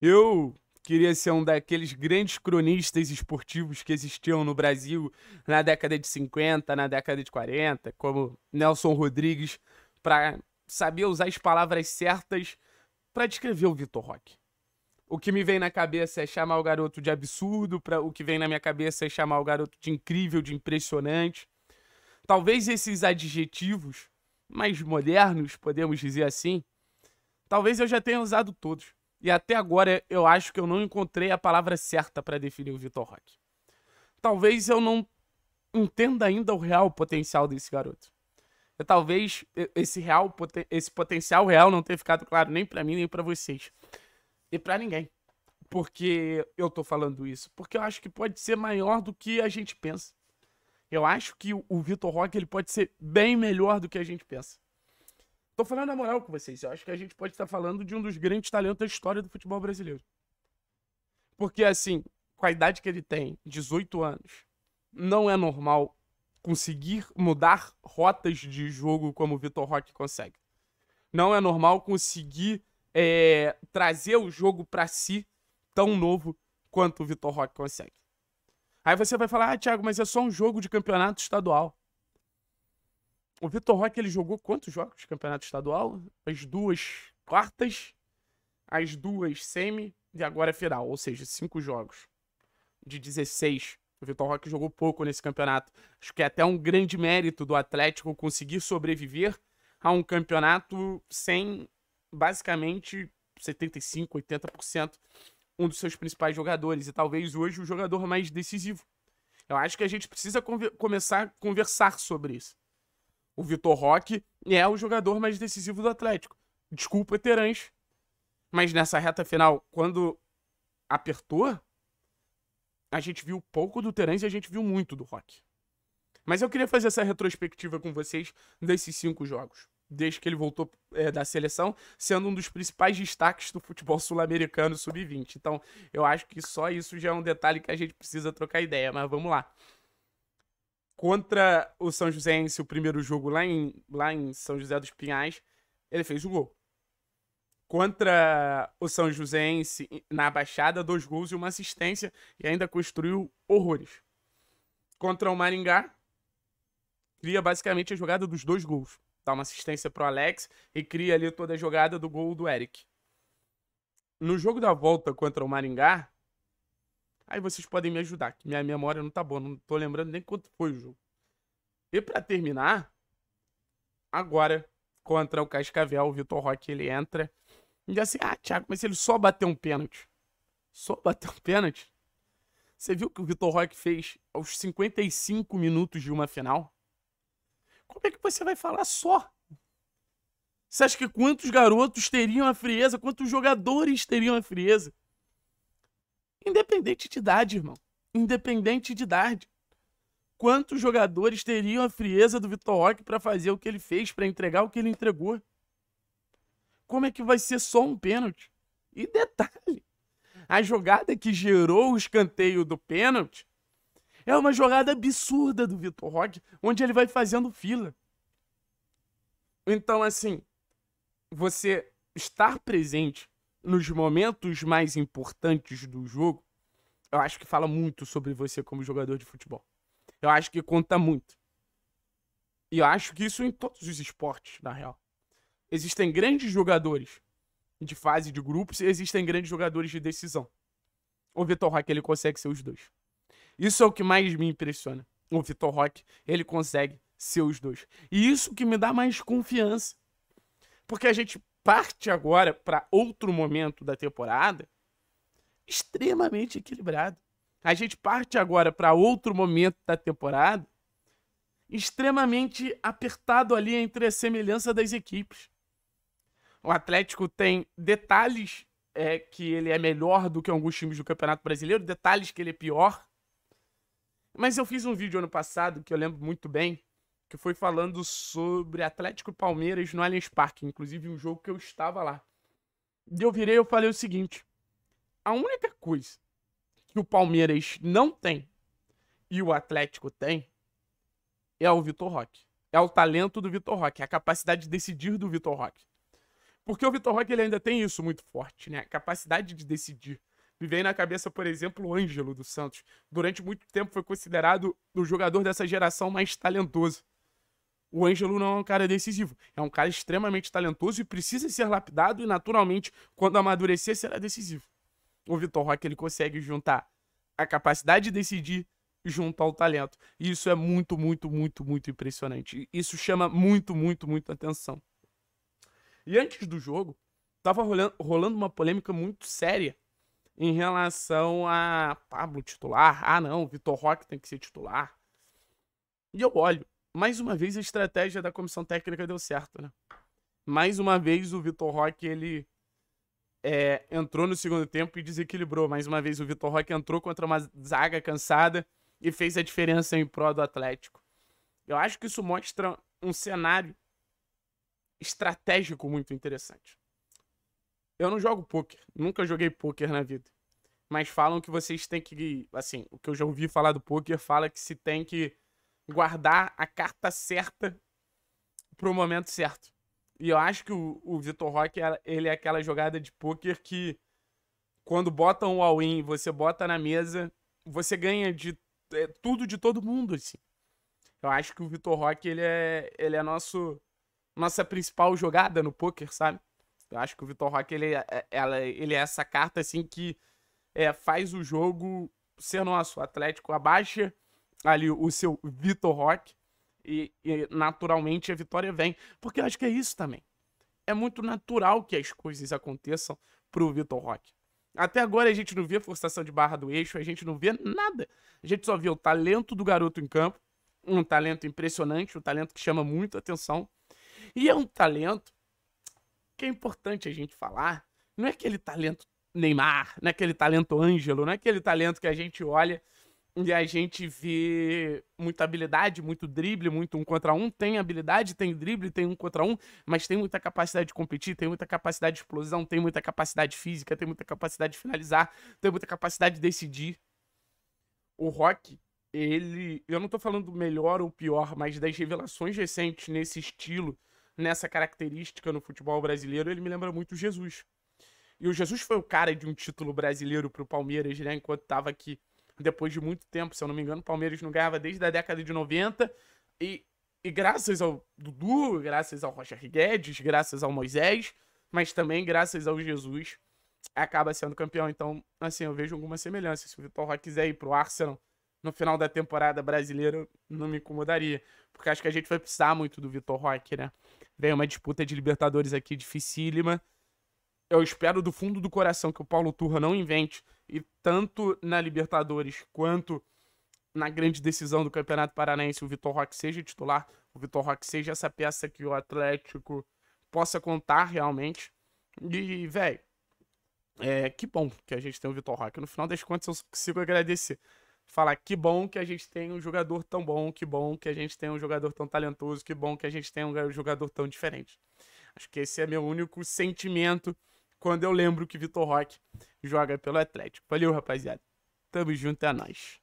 Eu queria ser um daqueles grandes cronistas esportivos que existiam no Brasil na década de 50, na década de 40, como Nelson Rodrigues, para saber usar as palavras certas para descrever o Vitor Roque. O que me vem na cabeça é chamar o garoto de absurdo, pra, o que vem na minha cabeça é chamar o garoto de incrível, de impressionante. Talvez esses adjetivos mais modernos, podemos dizer assim, talvez eu já tenha usado todos. E até agora eu acho que eu não encontrei a palavra certa para definir o Vitor Roque. Talvez eu não entenda ainda o real potencial desse garoto. talvez esse real esse potencial real não tenha ficado claro nem para mim nem para vocês e para ninguém. Porque eu tô falando isso, porque eu acho que pode ser maior do que a gente pensa. Eu acho que o Vitor Roque ele pode ser bem melhor do que a gente pensa. Tô falando na moral com vocês. Eu acho que a gente pode estar falando de um dos grandes talentos da história do futebol brasileiro. Porque, assim, com a idade que ele tem, 18 anos, não é normal conseguir mudar rotas de jogo como o Vitor Roque consegue. Não é normal conseguir é, trazer o jogo para si tão novo quanto o Vitor Roque consegue. Aí você vai falar, ah, Thiago, mas é só um jogo de campeonato estadual. O Vitor Roque ele jogou quantos jogos de campeonato estadual? As duas quartas, as duas semi e agora a é final, ou seja, cinco jogos de 16. O Vitor Roque jogou pouco nesse campeonato. Acho que é até um grande mérito do Atlético conseguir sobreviver a um campeonato sem basicamente 75, 80% um dos seus principais jogadores e talvez hoje o jogador mais decisivo. Eu acho que a gente precisa come começar a conversar sobre isso. O Vitor Roque é o jogador mais decisivo do Atlético. Desculpa, Terãs. Mas nessa reta final, quando apertou, a gente viu pouco do Terãs e a gente viu muito do Roque. Mas eu queria fazer essa retrospectiva com vocês desses cinco jogos. Desde que ele voltou é, da seleção, sendo um dos principais destaques do futebol sul-americano sub-20. Então, eu acho que só isso já é um detalhe que a gente precisa trocar ideia, mas vamos lá contra o São Joséense, o primeiro jogo lá em, lá em São José dos Pinhais, ele fez o gol. Contra o São Joséense, na Baixada, dois gols e uma assistência, e ainda construiu horrores. Contra o Maringá, cria basicamente a jogada dos dois gols. Dá uma assistência pro Alex e cria ali toda a jogada do gol do Eric. No jogo da volta contra o Maringá, Aí vocês podem me ajudar, que minha memória não tá boa, não tô lembrando nem quanto foi o jogo. E para terminar, agora contra o Cascavel, o Vitor Roque ele entra e assim, ah, Thiago, mas ele só bateu um pênalti. Só bateu um pênalti? Você viu o que o Vitor Roque fez aos 55 minutos de uma final? Como é que você vai falar só? Você acha que quantos garotos teriam a frieza? Quantos jogadores teriam a frieza? Independente de idade, irmão. Independente de idade. Quantos jogadores teriam a frieza do Vitor Roque para fazer o que ele fez, para entregar o que ele entregou? Como é que vai ser só um pênalti? E detalhe, a jogada que gerou o escanteio do pênalti é uma jogada absurda do Vitor Roque, onde ele vai fazendo fila. Então, assim, você estar presente nos momentos mais importantes do jogo, eu acho que fala muito sobre você como jogador de futebol. Eu acho que conta muito. E eu acho que isso em todos os esportes, na real. Existem grandes jogadores de fase de grupos e existem grandes jogadores de decisão. O Vitor Roque, ele consegue ser os dois. Isso é o que mais me impressiona. O Vitor Roque, ele consegue ser os dois. E isso que me dá mais confiança. Porque a gente parte agora para outro momento da temporada extremamente equilibrado. A gente parte agora para outro momento da temporada extremamente apertado ali entre a semelhança das equipes. O Atlético tem detalhes é, que ele é melhor do que alguns times do Campeonato Brasileiro, detalhes que ele é pior. Mas eu fiz um vídeo ano passado que eu lembro muito bem, que foi falando sobre Atlético Palmeiras no Allianz Parque, inclusive um jogo que eu estava lá. E eu virei e falei o seguinte: a única coisa que o Palmeiras não tem e o Atlético tem é o Vitor Roque. É o talento do Vitor Roque, é a capacidade de decidir do Vitor Roque. Porque o Vitor Roque ele ainda tem isso muito forte, né? A capacidade de decidir. Me vem na cabeça, por exemplo, o Ângelo do Santos. Durante muito tempo foi considerado o jogador dessa geração mais talentoso. O Ângelo não é um cara decisivo. É um cara extremamente talentoso e precisa ser lapidado e, naturalmente, quando amadurecer, será decisivo. O Vitor Roque ele consegue juntar a capacidade de decidir junto ao talento. E isso é muito, muito, muito, muito impressionante. Isso chama muito, muito, muito atenção. E antes do jogo, estava rolando uma polêmica muito séria em relação a Pablo titular. Ah, não, Vitor Roque tem que ser titular. E eu olho mais uma vez a estratégia da comissão técnica deu certo, né? Mais uma vez o Vitor Roque, ele é, entrou no segundo tempo e desequilibrou. Mais uma vez o Vitor Roque entrou contra uma zaga cansada e fez a diferença em prol do Atlético. Eu acho que isso mostra um cenário estratégico muito interessante. Eu não jogo poker, nunca joguei poker na vida. Mas falam que vocês têm que, assim, o que eu já ouvi falar do poker fala que se tem que guardar a carta certa pro momento certo. E eu acho que o, o Vitor Roque, ele é aquela jogada de pôquer que quando botam um all-in, você bota na mesa, você ganha de é, tudo de todo mundo, assim. Eu acho que o Vitor Roque, ele é, ele é nosso, nossa principal jogada no pôquer, sabe? Eu acho que o Vitor Roque, ele, é, é ela, ele é essa carta, assim, que é, faz o jogo ser nosso. O Atlético abaixa ali o seu Vitor Rock E, e, naturalmente a vitória vem. Porque eu acho que é isso também. É muito natural que as coisas aconteçam pro Vitor Rock. Até agora a gente não vê forçação de barra do eixo, a gente não vê nada. A gente só vê o talento do garoto em campo, um talento impressionante, um talento que chama muito atenção. E é um talento que é importante a gente falar. Não é aquele talento Neymar, não é aquele talento Ângelo, não é aquele talento que a gente olha Uhum. e a gente vê muita habilidade, muito drible, muito um contra um. Tem habilidade, tem drible, tem um contra um, mas tem muita capacidade de competir, tem muita capacidade de explosão, tem muita capacidade física, tem muita capacidade de finalizar, tem muita capacidade de decidir. O Rock, ele. Eu não tô falando melhor ou pior, mas das revelações recentes nesse estilo, nessa característica no futebol brasileiro, ele me lembra muito Jesus. E o Jesus foi o cara de um título brasileiro pro Palmeiras, né? Enquanto tava aqui depois de muito tempo, se eu não me engano, o Palmeiras não ganhava desde a década de 90. E, e graças ao Dudu, graças ao Roger Guedes, graças ao Moisés, mas também graças ao Jesus, acaba sendo campeão. Então, assim, eu vejo alguma semelhança. Se o Vitor Roque quiser ir pro Arsenal no final da temporada brasileira, não me incomodaria. Porque acho que a gente vai precisar muito do Vitor Roque, né? Vem uma disputa de Libertadores aqui dificílima eu espero do fundo do coração que o Paulo Turra não invente, e tanto na Libertadores quanto na grande decisão do Campeonato Paranaense, o Vitor Roque seja titular, o Vitor Roque seja essa peça que o Atlético possa contar realmente. E, velho, é, que bom que a gente tem o Vitor Roque. No final das contas, eu consigo agradecer. Falar que bom que a gente tem um jogador tão bom, que bom que a gente tem um jogador tão talentoso, que bom que a gente tem um jogador tão diferente. Acho que esse é meu único sentimento quando eu lembro que Vitor Roque joga pelo Atlético. Valeu, rapaziada. Tamo junto, é nóis.